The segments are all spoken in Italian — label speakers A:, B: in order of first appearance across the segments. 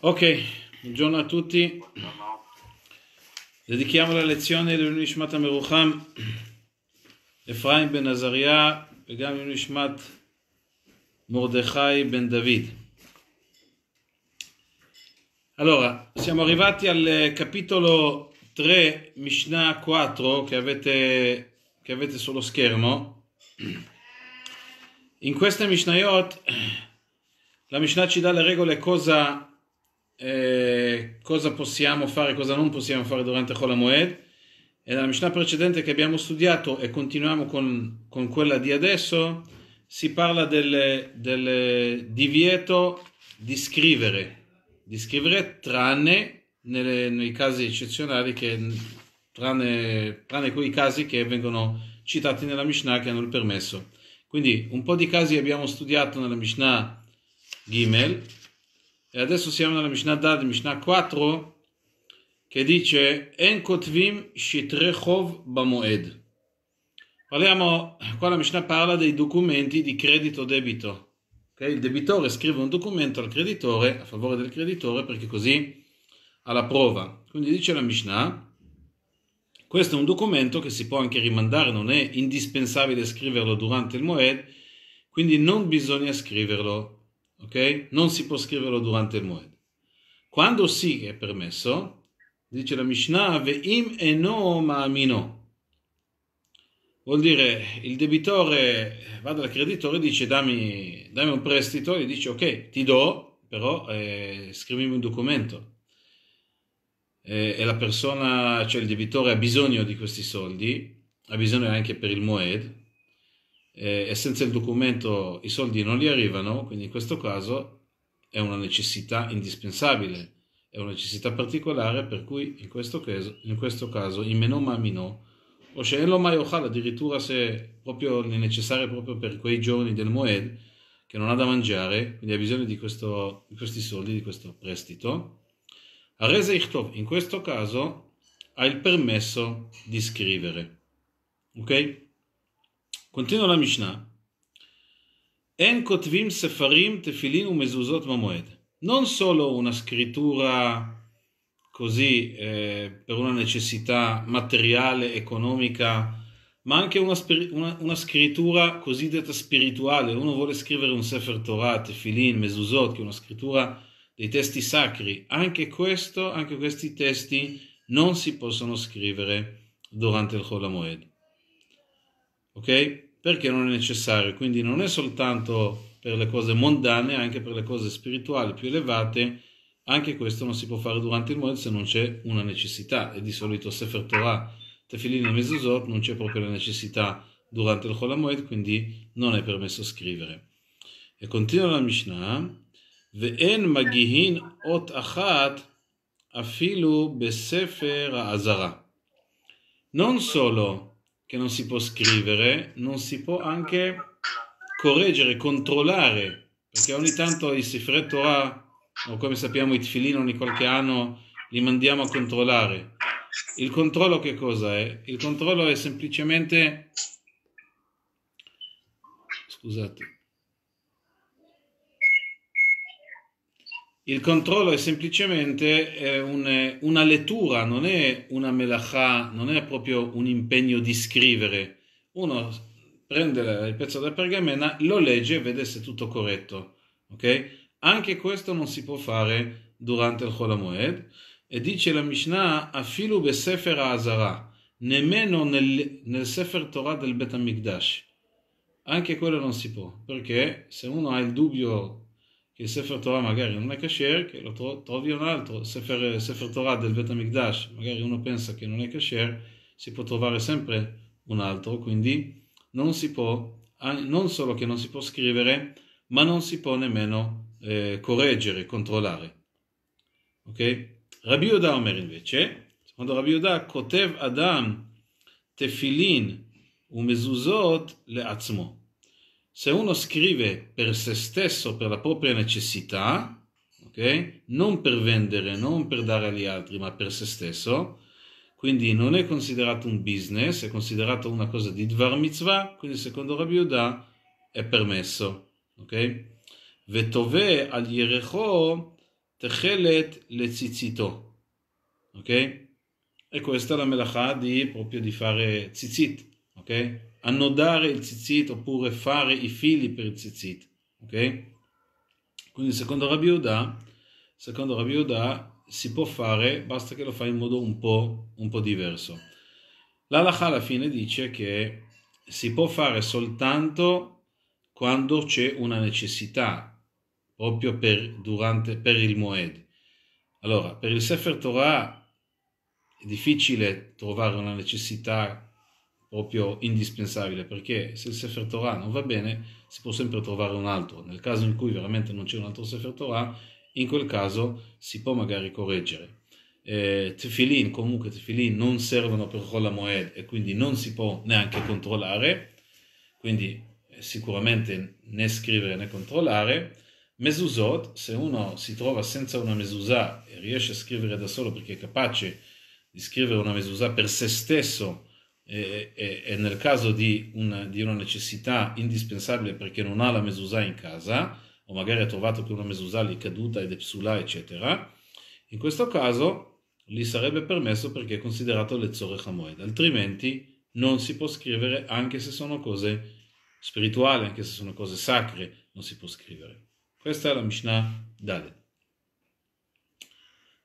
A: Ok, buongiorno a tutti. Dedichiamo la lezione di dell'Unishmat Amerucham, Efraim ben Azaria e גם l'Unishmat Mordechai ben David. Allora, siamo arrivati al capitolo 3, Mishnah 4, che avete, che avete sullo schermo. In questa Mishnayot, la Mishnah ci dà le regole cosa eh, cosa possiamo fare e cosa non possiamo fare durante Chol Moed. E nella Mishnah precedente che abbiamo studiato e continuiamo con, con quella di adesso, si parla del, del divieto di scrivere, di scrivere tranne nelle, nei casi eccezionali, che, tranne, tranne quei casi che vengono citati nella Mishnah che hanno il permesso. Quindi un po' di casi abbiamo studiato nella Mishnah Gimel, e adesso siamo nella Mishnah Dad, Mishnah 4, che dice En kotvim shitrechov bamoed. Parliamo, qua la Mishnah parla dei documenti di credito-debito. Okay? Il debitore scrive un documento al creditore, a favore del creditore, perché così ha la prova. Quindi dice la Mishnah, questo è un documento che si può anche rimandare, non è indispensabile scriverlo durante il Moed, quindi non bisogna scriverlo ok? Non si può scriverlo durante il Moed. Quando sì è permesso, dice la Mishnah, ve'im eno ma'amino. Vuol dire, il debitore va dal creditore e dice dammi, dammi un prestito, e dice ok, ti do, però eh, scrivimi un documento. Eh, e la persona, cioè il debitore ha bisogno di questi soldi, ha bisogno anche per il Moed, eh, e senza il documento i soldi non gli arrivano, quindi in questo caso è una necessità indispensabile, è una necessità particolare per cui in questo caso, in questo caso, in meno ma meno, o שאין lo mai אוכל, addirittura se proprio è necessario proprio per quei giorni del Moed, che non ha da mangiare, quindi ha bisogno di, questo, di questi soldi, di questo prestito. A rese ichtov, in questo caso ha il permesso di scrivere. Ok? Continua la Mishnah. En kotvim sefarim tefilin u mezuzot mamoed. Non solo una scrittura così eh, per una necessità materiale, economica, ma anche una, una, una, scrittura cosiddetta spirituale. Uno vuole scrivere un Sefer Torah, Tefilin, Mezuzot, che è una scrittura dei testi sacri. Anche questo, anche questi testi non si possono scrivere durante il Cholamoed. Ok? perché non è necessario. Quindi non è soltanto per le cose mondane, anche per le cose spirituali più elevate, anche questo non si può fare durante il Moed se non c'è una necessità. E di solito Sefer Torah, Tefillin e Mezuzot non c'è proprio la necessità durante il Chol Moed, quindi non è permesso scrivere. E continua la Mishnah, Ve'en magihin ot achat afilu besefer azara. Non solo che non si può scrivere, non si può anche correggere, controllare, perché ogni tanto il Sifret Torah, o come sappiamo i Tfilin ogni qualche anno, li mandiamo a controllare. Il controllo che cosa è? Il controllo è semplicemente... Scusate. Il controllo è semplicemente eh, una lettura, non è una melacha, non è proprio un impegno di scrivere. Uno prende il pezzo da pergamena, lo legge e vede se è tutto corretto. Okay? Anche questo non si può fare durante il Cholamoed. E dice la Mishnah, afilu Sefer azara, nemmeno nel, nel Sefer Torah del Bet Amikdash. Anche quello non si può, perché se uno ha il dubbio che il Sefer Torah magari non è kasher, che lo tro- trovi un altro, Sefer, Sefer Torah del Bet Amigdash, magari uno pensa che non è kasher, si può trovare sempre un altro, quindi non si può, non solo che non si può scrivere, ma non si può nemmeno eh, correggere, controllare. Ok? Rabbi Yoda Omer invece, secondo Rabbi Yoda, Kotev Adam Tefilin le Leatzmo se uno scrive per se stesso, per la propria necessità, okay? non per vendere, non per dare agli altri, ma per se stesso, quindi non è considerato un business, è considerato una cosa di dvar mitzvah, quindi secondo Rabbi Uda è permesso. Vetove al Yerecho techelet le tzitzito. E questa è la melacha di, proprio di fare tzitzit. Ok? annodare il tzitzit oppure fare i fili per il tzitzit. Ok? Quindi secondo Rabbi Uda, secondo Rabbi Uda si può fare, basta che lo fai in modo un po', un po diverso. L'Alaha alla fine dice che si può fare soltanto quando c'è una necessità, proprio per, durante, per il Moed. Allora, per il Sefer Torah è difficile trovare una necessità proprio indispensabile, perché se il Sefer Torah non va bene, si può sempre trovare un altro. Nel caso in cui veramente non c'è un altro Sefer Torah, in quel caso si può magari correggere. Eh, tefilin, comunque tefilin, non servono per Chola Moed e quindi non si può neanche controllare, quindi sicuramente né scrivere né controllare. Mesuzot, se uno si trova senza una mesuzah e riesce a scrivere da solo perché è capace di scrivere una mesuzah per se stesso, e, e, e nel caso di una, di una, necessità indispensabile perché non ha la mesusà in casa, o magari ha trovato che una mesusà gli è caduta ed è psulà, eccetera, in questo caso gli sarebbe permesso perché è considerato lezzore chamoed altrimenti non si può scrivere anche se sono cose spirituali, anche se sono cose sacre, non si può scrivere. Questa è la Mishnah Dale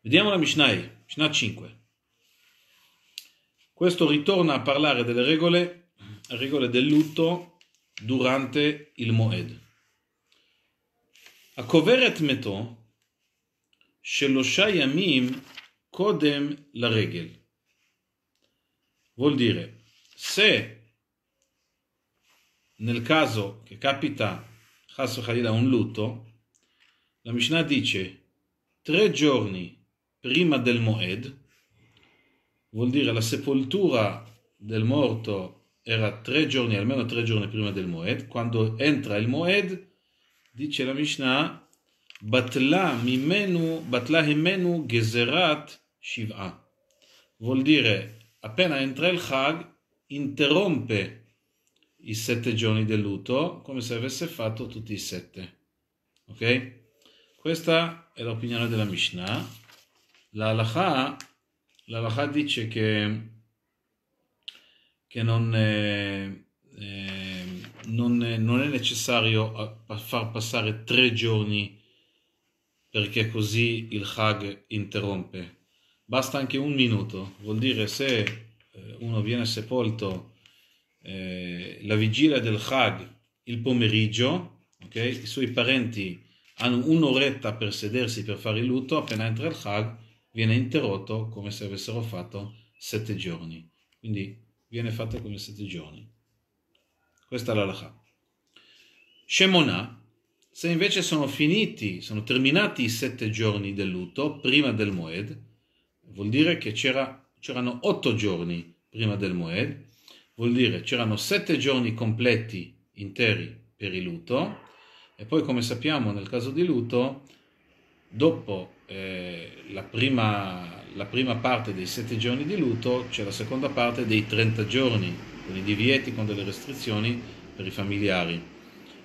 A: Vediamo la Mishnah, Mishnah 5. Questo ritorna a parlare delle regole, regole del lutto durante il Moed. A coveret הקוברת מתו שלושה kodem la regel. Vuol dire, se nel caso che capita Hasso Khalila un lutto, la Mishnah dice tre giorni prima del Moed, vuol dire la sepoltura del morto era tre giorni, almeno tre giorni prima del Moed, quando entra il Moed, dice la Mishnah, batla mimenu, batla himenu gezerat shiv'a. Vuol dire, appena entra il Chag, interrompe i sette giorni del luto, come se avesse fatto tutti i sette. Ok? Questa è l'opinione della Mishnah. La Halakha l'Alakha dice che, che non, eh, non, è, non, è, necessario far passare tre giorni perché così il Hag interrompe. Basta anche un minuto, vuol dire se eh, uno viene sepolto eh, la vigilia del Hag il pomeriggio, okay? i suoi parenti hanno un'oretta per sedersi per fare il lutto, appena entra il Hag, viene interrotto come se avessero fatto sette giorni. Quindi viene fatta come sette giorni. Questa è l'alakha. Shemona, se invece sono finiti, sono terminati i sette giorni del lutto prima del Moed, vuol dire che c'era, c'erano otto giorni prima del Moed, vuol dire c'erano sette giorni completi interi per il lutto, e poi come sappiamo nel caso di lutto, dopo eh, la, prima, la prima parte dei sette giorni di luto, c'è la seconda parte dei 30 giorni, con i divieti, con delle restrizioni per i familiari,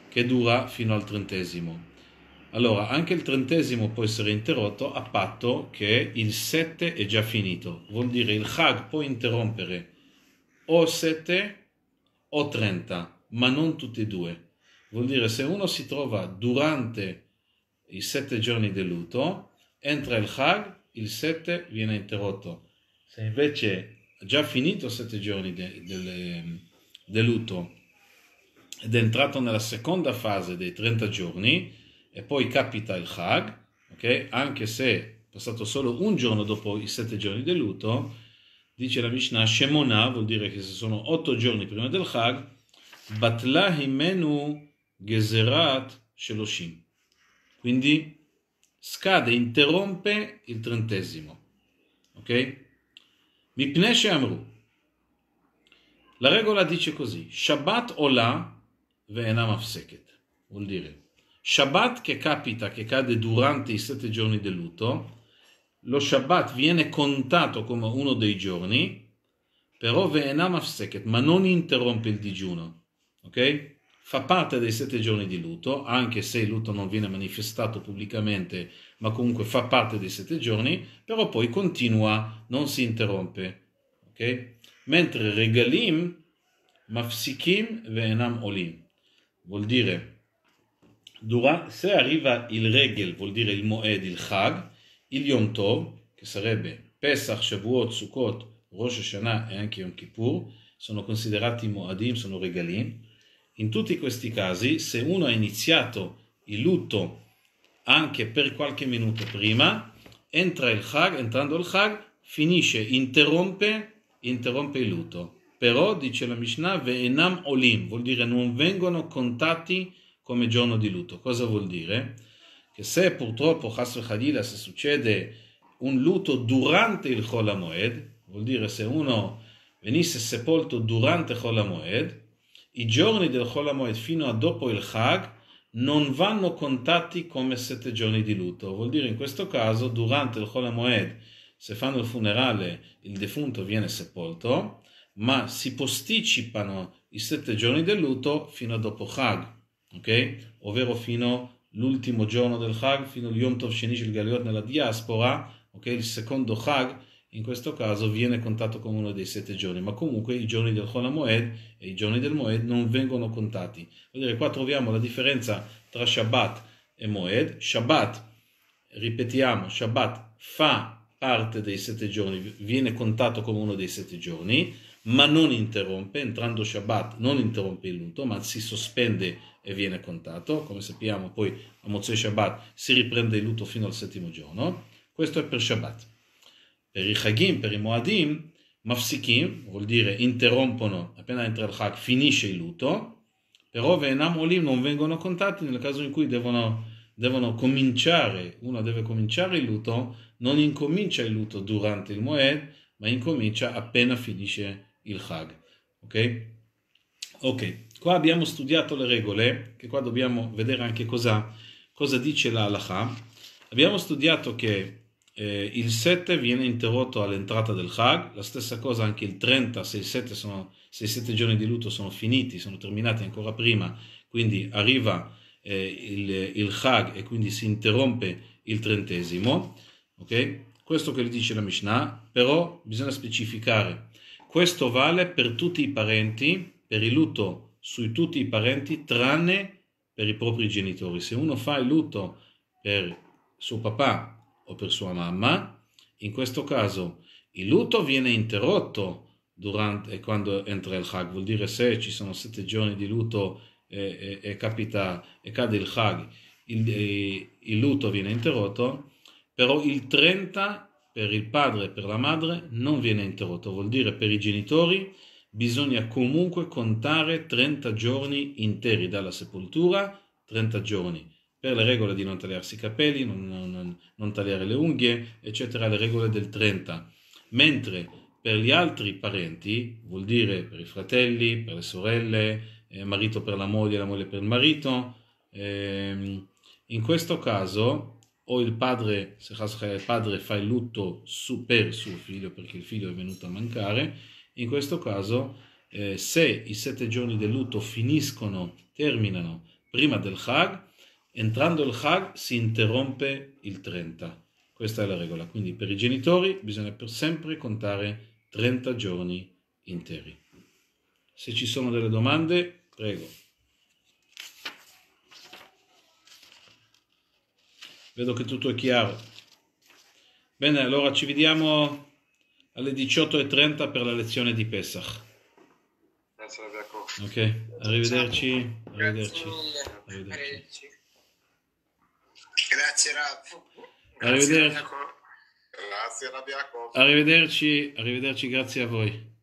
A: che dura fino al trentesimo. Allora, anche il trentesimo può essere interrotto a patto che il 7 è già finito. Vuol dire il Chag può interrompere o 7 o 30, ma non tutti e due. Vuol dire se uno si trova durante i 7 giorni di luto, entra il Chag, il 7 viene interrotto. Se invece ha già finito 7 giorni del de, de lutto ed è entrato nella seconda fase dei 30 giorni e poi capita il Chag, okay? anche se è passato solo un giorno dopo i 7 giorni del luto, dice la Mishnah, Shemona vuol dire che se sono 8 giorni prima del Chag, Batla himenu gezerat sheloshim. Quindi scade, interrompe il trentesimo. Ok? Mipne Amru. La regola dice così: Shabbat Ola Venam Afseket. Vuol dire Shabbat che capita, che cade durante i sette giorni del lutto, lo Shabbat viene contato come uno dei giorni, però Venam Afseket, ma non interrompe il digiuno. Ok? fa parte dei sette giorni di lutto, anche se il lutto non viene manifestato pubblicamente, ma comunque fa parte dei sette giorni, però poi continua, non si interrompe. Okay? Mentre regalim, mafsikim venam olim. Vuol dire, dura, se arriva il regel, vuol dire il moed, il chag, il yom tov, che sarebbe Pesach, Shavuot, Sukkot, Rosh Hashanah e anche Yom Kippur, sono considerati moadim, sono regalim, in tutti questi casi, se uno ha iniziato il lutto anche per qualche minuto prima, entra il Chag, entrando il Chag, finisce, interrompe, interrompe il lutto. Però, dice la Mishnah, ve'enam olim, vuol dire non vengono contati come giorno di lutto. Cosa vuol dire? Che se purtroppo, Hasr Khadila, se succede un lutto durante il Chol vuol dire se uno venisse sepolto durante Chol i giorni del Cholamoed fino a dopo il Chag non vanno contati come sette giorni di lutto. Vuol dire in questo caso, durante il Cholamoed, se fanno il funerale, il defunto viene sepolto, ma si posticipano i sette giorni del lutto fino a dopo Chag, okay? ovvero fino all'ultimo giorno del Chag, fino al Yom Tov Shenish il Galiot nella diaspora, okay? il secondo Chag in questo caso viene contato come uno dei sette giorni, ma comunque i giorni del Cholamoed e i giorni del Moed non vengono contati. Vedete, qua troviamo la differenza tra Shabbat e Moed. Shabbat, ripetiamo, Shabbat fa parte dei sette giorni, viene contato come uno dei sette giorni, ma non interrompe, entrando Shabbat non interrompe il luto, ma si sospende e viene contato. Come sappiamo poi a Mozè Shabbat si riprende il luto fino al settimo giorno. Questo è per Shabbat per i Chagim, per i Moadim, mafsikim, vuol dire interrompono, appena entra il Chag finisce il luto, però Venam Olim non vengono contati nel caso in cui devono, devono cominciare, uno deve cominciare il luto, non incomincia il luto durante il Moed, ma incomincia appena finisce il Chag. Ok? Ok, qua abbiamo studiato le regole, che qua dobbiamo vedere anche cosa, cosa dice la Halacha. Abbiamo studiato che eh, il 7 viene interrotto all'entrata del Chag, la stessa cosa anche il 30, se i 7, sono, se i 7 giorni di lutto sono finiti, sono terminati ancora prima, quindi arriva eh, il, il Chag e quindi si interrompe il trentesimo, ok? Questo che gli dice la Mishnah, però bisogna specificare, questo vale per tutti i parenti, per il lutto sui tutti i parenti, tranne per i propri genitori. Se uno fa il lutto per suo papà o per sua mamma, in questo caso il lutto viene interrotto durante, eh, quando entra il Hag, vuol dire se ci sono sette giorni di lutto e, eh, e, eh, e capita e cade il Hag, il, e, il lutto viene interrotto, però il 30 per il padre e per la madre non viene interrotto, vuol dire per i genitori bisogna comunque contare 30 giorni interi dalla sepoltura, 30 giorni per le regole di non tagliarsi i capelli, non, non, non tagliare le unghie, eccetera, le regole del 30. Mentre per gli altri parenti, vuol dire per i fratelli, per le sorelle, eh, marito per la moglie, la moglie per il marito, eh, in questo caso o il padre, se il padre fa il lutto su, per suo figlio perché il figlio è venuto a mancare, in questo caso eh, se i sette giorni del lutto finiscono, terminano prima del Chag, entrando il Hag si interrompe il 30. Questa è la regola, quindi per i genitori bisogna per sempre contare 30 giorni interi. Se ci sono delle domande, prego. Vedo che tutto è chiaro. Bene, allora ci vediamo alle 18.30 per la lezione di Pesach. Ok, arrivederci. Arrivederci. arrivederci. Grazie Rab. Arrivederci. Grazie Rab Arrivederci, arrivederci, grazie a voi.